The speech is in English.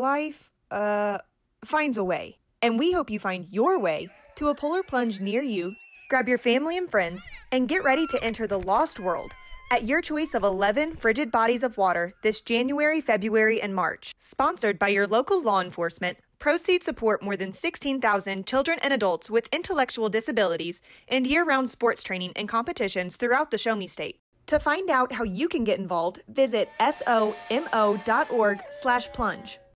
life uh, finds a way. And we hope you find your way to a polar plunge near you. Grab your family and friends and get ready to enter the lost world at your choice of 11 frigid bodies of water this January, February, and March. Sponsored by your local law enforcement, proceeds support more than 16,000 children and adults with intellectual disabilities and year round sports training and competitions throughout the Show Me State. To find out how you can get involved, visit somo.org/plunge.